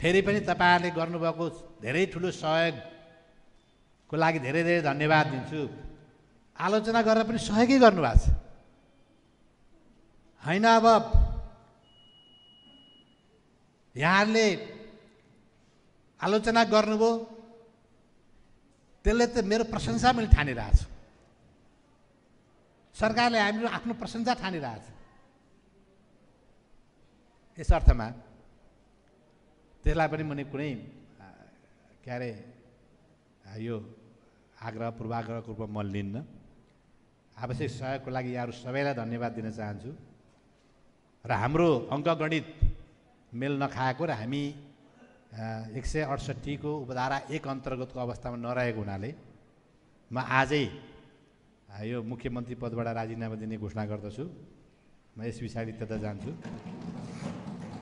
फेरि पनि तपाईँहरूले गर्नुभएको धेरै ठुलो सहयोगको लागि धेरै धेरै धन्यवाद दिन्छु आलोचना गरेर पनि सहयोगै गर्नुभएको छ होइन अब यहाँहरूले आलोचना गर्नुभयो त्यसले त मेरो प्रशंसा मैले ठानिरहेको छु सरकारले हामीहरू आफ्नो प्रशंसा ठानिरहेछ यस अर्थमा त्यसलाई पनि मैले कुनै के अरे यो आग्रह पूर्वाग्रहको रूपमा म लिन्न आवश्यक सहयोगको लागि यहाँहरू सबैलाई धन्यवाद दिन चाहन्छु र हाम्रो अङ्कगणित मेल नखाएको र हामी एक सय अडसट्ठीको उपधारा एक अन्तर्गतको अवस्थामा नरहेको हुनाले म आजै यो मुख्यमन्त्री पदबाट राजीनामा दिने घोषणा गर्दछु म यस विषय त्यता जान्छु